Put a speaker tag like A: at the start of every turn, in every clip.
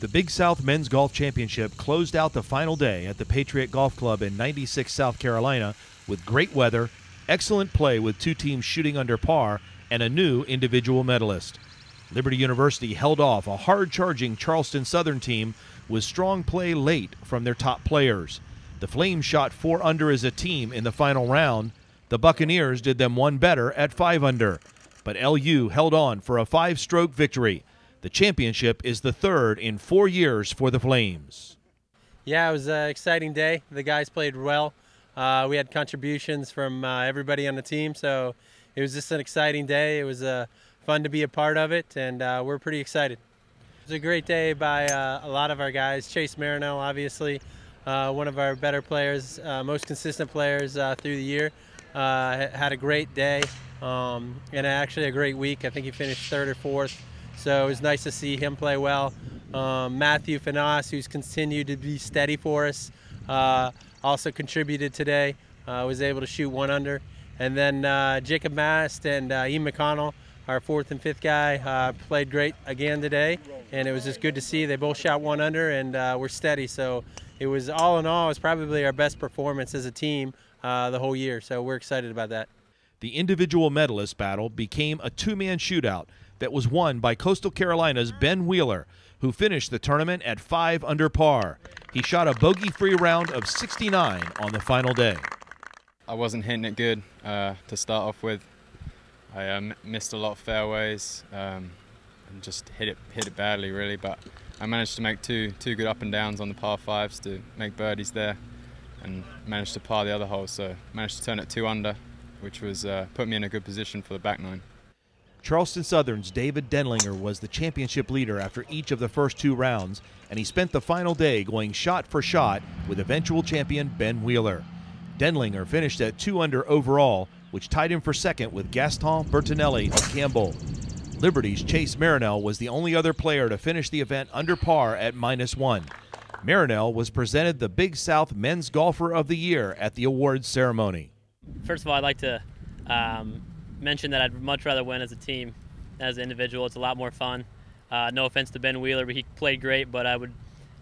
A: The Big South Men's Golf Championship closed out the final day at the Patriot Golf Club in 96 South Carolina with great weather, excellent play with two teams shooting under par, and a new individual medalist. Liberty University held off a hard charging Charleston Southern team with strong play late from their top players. The Flames shot 4 under as a team in the final round. The Buccaneers did them one better at 5 under. But LU held on for a five stroke victory. The championship is the third in four years for the Flames.
B: Yeah, it was an exciting day. The guys played well. Uh, we had contributions from uh, everybody on the team, so it was just an exciting day. It was uh, fun to be a part of it, and uh, we're pretty excited. It was a great day by uh, a lot of our guys. Chase Marinell, obviously, uh, one of our better players, most consistent players through the year, had a great day um, and actually a great week. I think he finished third or fourth. So it was nice to see him play well. Um, Matthew Finas, who's continued to be steady for us, uh, also contributed today. Uh, was able to shoot one under. And then uh, Jacob Mast and uh, McConnell, our fourth and fifth guy, uh, played great again today. And it was just good to see. They both shot one under and uh, were steady. So it was all in all, it was probably our best performance as a team uh, the whole year.
A: So we're excited about that. The individual medalist battle became a two man shootout that was won by Coastal Carolina's Ben Wheeler, who finished the tournament at 5 under par. He shot a bogey free round of 69 on the final day. I
C: wasn't hitting it good uh, to start off with. I uh, missed a lot of fairways um, and just hit it hit it badly really, but I managed to make two two good up and downs on the par fives to make birdies there, and managed to par the other hole. So managed to turn it two under, which was uh, put me in a good position for the back nine.
A: Charleston Southern's David Denlinger was the championship leader after each of the first two rounds, and he spent the final day going shot for shot with eventual champion Ben Wheeler. Denlinger finished at 2 under overall, which tied him for second with Gaston Bertinelli of Campbell. Liberty's Chase Marinell was the only other player to finish the event under par at minus one. Marinell was presented the Big South Men's Golfer of the Year at the awards ceremony.
D: First of all, I'd like to um, mentioned that I'd much rather win as a team as an individual. It's a lot more fun. Uh, no offense to Ben Wheeler, but he played great, but I would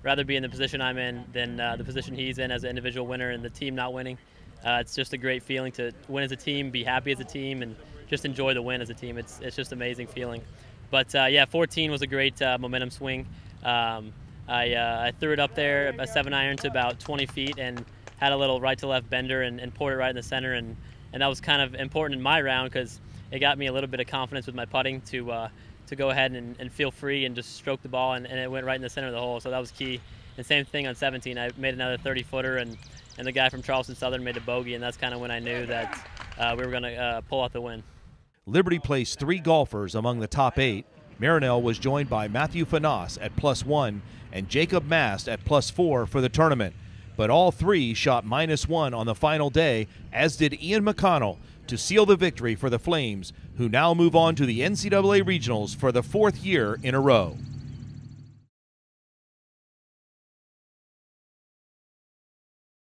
D: rather be in the position I'm in than uh, the position he's in as an individual winner and the team not winning. Uh, it's just a great feeling to win as a team, be happy as a team, and just enjoy the win as a team. It's, it's just amazing feeling. But uh, yeah, 14 was a great uh, momentum swing. Um, I, uh, I, threw it up there, a seven iron to about 20 feet, and had a little right to left bender and, and poured it right in the center. and and that was kind of important in my round because it got me a little bit of confidence with my putting to uh, to go ahead and, and, feel free and just stroke the ball, and, and, it went right in the center of the hole, so that was key. And same thing on 17, I made another 30 footer, and and the guy from Charleston Southern made a bogey, and that's kind of when I knew that uh, we were going to uh, pull out the win.
A: Liberty placed three golfers among the top eight. Marinell was joined by Matthew Finas at plus one and Jacob Mast at plus four for the tournament but all three shot minus one on the final day, as did Ian McConnell, to seal the victory for the Flames, who now move on to the NCAA Regionals for the fourth year in a row.